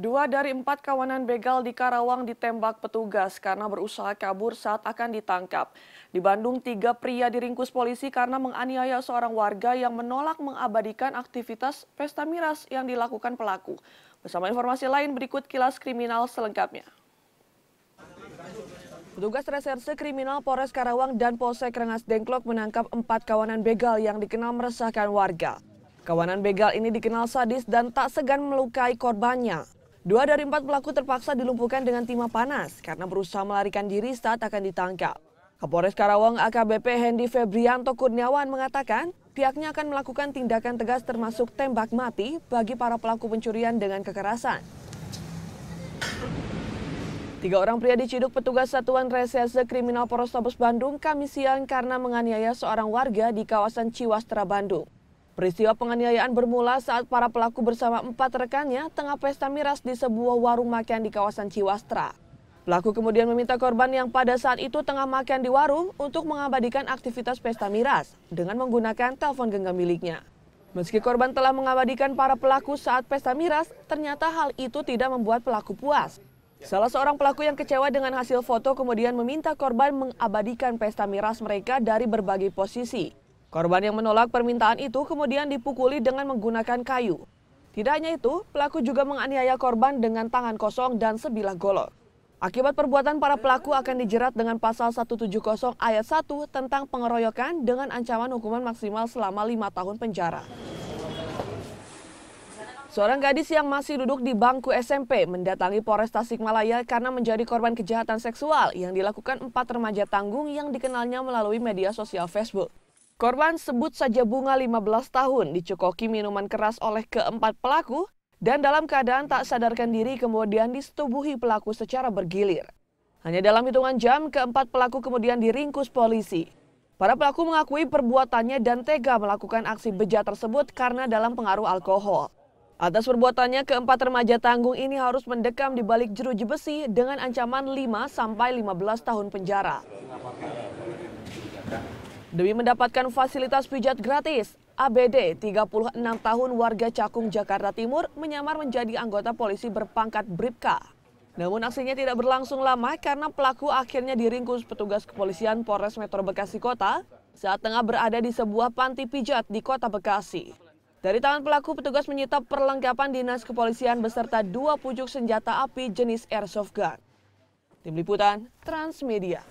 Dua dari empat kawanan begal di Karawang ditembak petugas karena berusaha kabur saat akan ditangkap. Di Bandung, tiga pria diringkus polisi karena menganiaya seorang warga yang menolak mengabadikan aktivitas pesta miras yang dilakukan pelaku. Bersama informasi lain berikut kilas kriminal selengkapnya. Petugas reserse kriminal Polres Karawang dan Polsek Rengas Dengklok menangkap empat kawanan begal yang dikenal meresahkan warga. Kawanan begal ini dikenal sadis dan tak segan melukai korbannya. Dua dari empat pelaku terpaksa dilumpuhkan dengan timah panas karena berusaha melarikan diri saat akan ditangkap. Kapolres Karawang AKBP Hendi Febrianto Kurniawan mengatakan pihaknya akan melakukan tindakan tegas termasuk tembak mati bagi para pelaku pencurian dengan kekerasan. Tiga orang pria diciduk petugas Satuan Reserse Kriminal Polrestabes Bandung kami siang karena menganiaya seorang warga di kawasan Ciwastra, Bandung. Peristiwa penganiayaan bermula saat para pelaku bersama empat rekannya tengah pesta miras di sebuah warung makan di kawasan Ciwastra. Pelaku kemudian meminta korban yang pada saat itu tengah makan di warung untuk mengabadikan aktivitas pesta miras dengan menggunakan telepon genggam miliknya. Meski korban telah mengabadikan para pelaku saat pesta miras, ternyata hal itu tidak membuat pelaku puas. Salah seorang pelaku yang kecewa dengan hasil foto kemudian meminta korban mengabadikan pesta miras mereka dari berbagai posisi. Korban yang menolak permintaan itu kemudian dipukuli dengan menggunakan kayu. Tidak hanya itu, pelaku juga menganiaya korban dengan tangan kosong dan sebilah golok. Akibat perbuatan para pelaku akan dijerat dengan pasal 170 ayat 1 tentang pengeroyokan dengan ancaman hukuman maksimal selama lima tahun penjara. Seorang gadis yang masih duduk di bangku SMP mendatangi Polres Tasikmalaya karena menjadi korban kejahatan seksual yang dilakukan empat remaja tanggung yang dikenalnya melalui media sosial Facebook. Korban sebut saja Bunga 15 tahun dicokoki minuman keras oleh keempat pelaku dan dalam keadaan tak sadarkan diri kemudian disetubuhi pelaku secara bergilir. Hanya dalam hitungan jam, keempat pelaku kemudian diringkus polisi. Para pelaku mengakui perbuatannya dan tega melakukan aksi bejat tersebut karena dalam pengaruh alkohol. Atas perbuatannya, keempat remaja tanggung ini harus mendekam di balik jeruji besi dengan ancaman 5 sampai 15 tahun penjara. Demi mendapatkan fasilitas pijat gratis, ABD, 36 tahun warga Cakung, Jakarta Timur, menyamar menjadi anggota polisi berpangkat Bripka. Namun aksinya tidak berlangsung lama karena pelaku akhirnya diringkus petugas kepolisian Polres Metro Bekasi Kota saat tengah berada di sebuah panti pijat di kota Bekasi. Dari tangan pelaku, petugas menyita perlengkapan dinas kepolisian beserta dua pucuk senjata api jenis airsoft gun. Tim Liputan, Transmedia.